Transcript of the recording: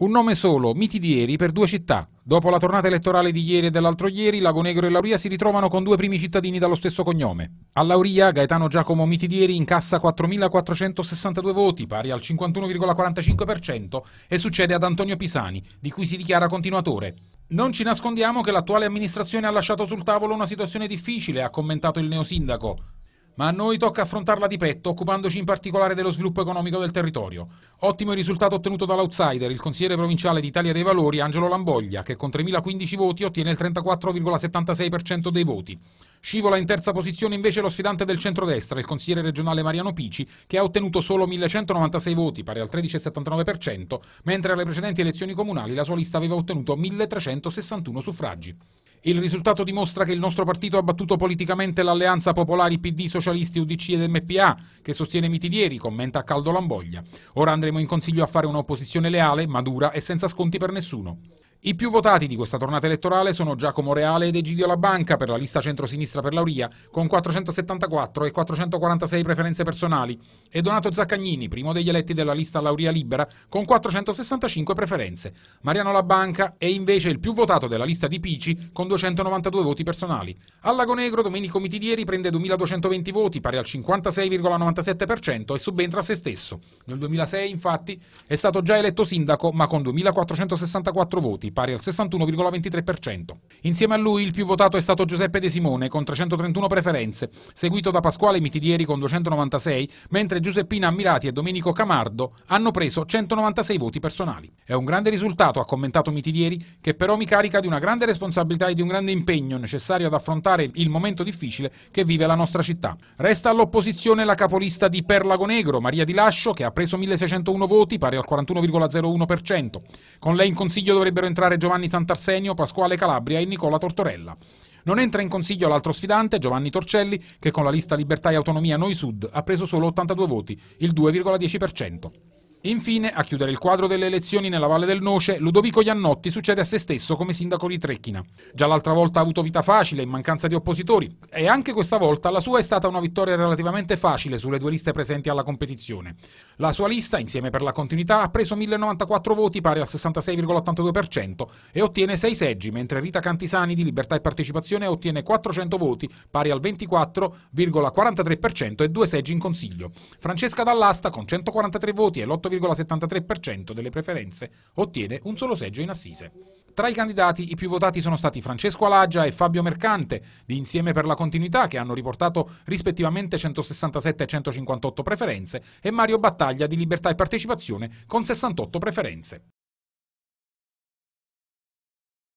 Un nome solo, miti di ieri per due città. Dopo la tornata elettorale di ieri e dell'altro ieri, Lagonegro e Lauria si ritrovano con due primi cittadini dallo stesso cognome. A Lauria, Gaetano Giacomo Mitidieri incassa 4.462 voti, pari al 51,45%, e succede ad Antonio Pisani, di cui si dichiara continuatore. Non ci nascondiamo che l'attuale amministrazione ha lasciato sul tavolo una situazione difficile, ha commentato il neosindaco. Ma a noi tocca affrontarla di petto, occupandoci in particolare dello sviluppo economico del territorio. Ottimo il risultato ottenuto dall'outsider, il consigliere provinciale d'Italia dei Valori, Angelo Lamboglia, che con 3.015 voti ottiene il 34,76% dei voti. Scivola in terza posizione invece lo sfidante del centrodestra, il consigliere regionale Mariano Pici, che ha ottenuto solo 1.196 voti, pari al 13,79%, mentre alle precedenti elezioni comunali la sua lista aveva ottenuto 1.361 suffragi. Il risultato dimostra che il nostro partito ha battuto politicamente l'alleanza popolari PD, socialisti, UDC ed MPA, che sostiene Mitidieri, commenta a caldo Lamboglia. Ora andremo in Consiglio a fare un'opposizione leale, madura e senza sconti per nessuno. I più votati di questa tornata elettorale sono Giacomo Reale ed Egidio Labanca per la lista centrosinistra per l'Auria, con 474 e 446 preferenze personali, e Donato Zaccagnini, primo degli eletti della lista Lauria Libera, con 465 preferenze. Mariano Labanca è invece il più votato della lista di Pici, con 292 voti personali. A Lago Negro Domenico Mitidieri prende 2220 voti, pari al 56,97% e subentra a se stesso. Nel 2006, infatti, è stato già eletto sindaco, ma con 2464 voti pari al 61,23%. Insieme a lui il più votato è stato Giuseppe De Simone con 331 preferenze, seguito da Pasquale Mitidieri con 296, mentre Giuseppina Ammirati e Domenico Camardo hanno preso 196 voti personali. È un grande risultato, ha commentato Mitidieri, che però mi carica di una grande responsabilità e di un grande impegno necessario ad affrontare il momento difficile che vive la nostra città. Resta all'opposizione la capolista di Perlagonegro, Maria Di Lascio, che ha preso 1601 voti, pari al 41,01%. Con lei in consiglio dovrebbero entrare entrare Giovanni Sant'Arsenio, Pasquale Calabria e Nicola Tortorella. Non entra in consiglio l'altro sfidante, Giovanni Torcelli, che con la lista Libertà e Autonomia Noi Sud ha preso solo 82 voti, il 2,10%. Infine, a chiudere il quadro delle elezioni nella Valle del Noce, Ludovico Iannotti succede a se stesso come sindaco di Trecchina. Già l'altra volta ha avuto vita facile, in mancanza di oppositori, e anche questa volta la sua è stata una vittoria relativamente facile sulle due liste presenti alla competizione. La sua lista, insieme per la continuità, ha preso 1094 voti, pari al 66,82%, e ottiene 6 seggi, mentre Rita Cantisani di Libertà e Partecipazione ottiene 400 voti, pari al 24,43% e 2 seggi in consiglio. Francesca Dall'Asta, con 143 voti e l'8 l'8,73% delle preferenze, ottiene un solo seggio in assise. Tra i candidati i più votati sono stati Francesco Alaggia e Fabio Mercante, di Insieme per la Continuità, che hanno riportato rispettivamente 167 e 158 preferenze, e Mario Battaglia di Libertà e Partecipazione con 68 preferenze.